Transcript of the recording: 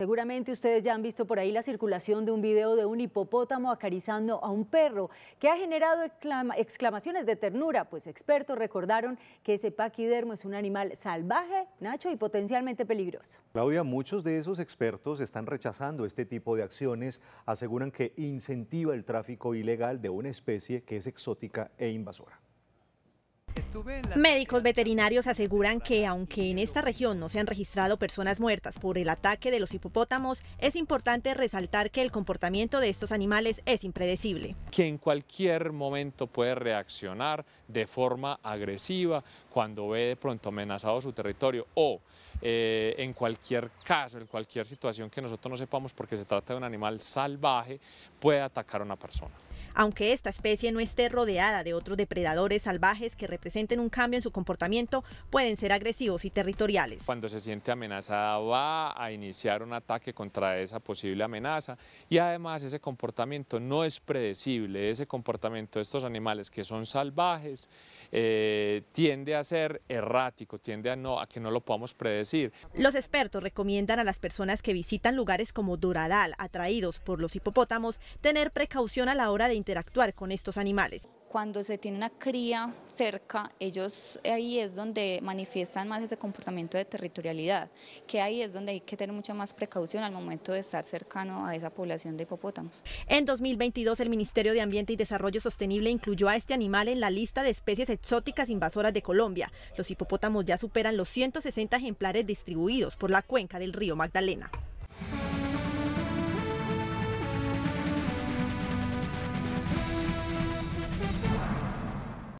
Seguramente ustedes ya han visto por ahí la circulación de un video de un hipopótamo acarizando a un perro que ha generado exclamaciones de ternura, pues expertos recordaron que ese paquidermo es un animal salvaje, Nacho, y potencialmente peligroso. Claudia, muchos de esos expertos están rechazando este tipo de acciones, aseguran que incentiva el tráfico ilegal de una especie que es exótica e invasora. Médicos veterinarios aseguran que aunque en esta región no se han registrado personas muertas por el ataque de los hipopótamos, es importante resaltar que el comportamiento de estos animales es impredecible. Que en cualquier momento puede reaccionar de forma agresiva cuando ve de pronto amenazado su territorio o eh, en cualquier caso, en cualquier situación que nosotros no sepamos porque se trata de un animal salvaje, puede atacar a una persona. Aunque esta especie no esté rodeada de otros depredadores salvajes que representen un cambio en su comportamiento, pueden ser agresivos y territoriales. Cuando se siente amenazada va a iniciar un ataque contra esa posible amenaza y además ese comportamiento no es predecible, ese comportamiento de estos animales que son salvajes eh, tiende a ser errático, tiende a, no, a que no lo podamos predecir. Los expertos recomiendan a las personas que visitan lugares como Doradal, atraídos por los hipopótamos, tener precaución a la hora de interactuar con estos animales. Cuando se tiene una cría cerca, ellos ahí es donde manifiestan más ese comportamiento de territorialidad, que ahí es donde hay que tener mucha más precaución al momento de estar cercano a esa población de hipopótamos. En 2022, el Ministerio de Ambiente y Desarrollo Sostenible incluyó a este animal en la lista de especies exóticas invasoras de Colombia. Los hipopótamos ya superan los 160 ejemplares distribuidos por la cuenca del río Magdalena.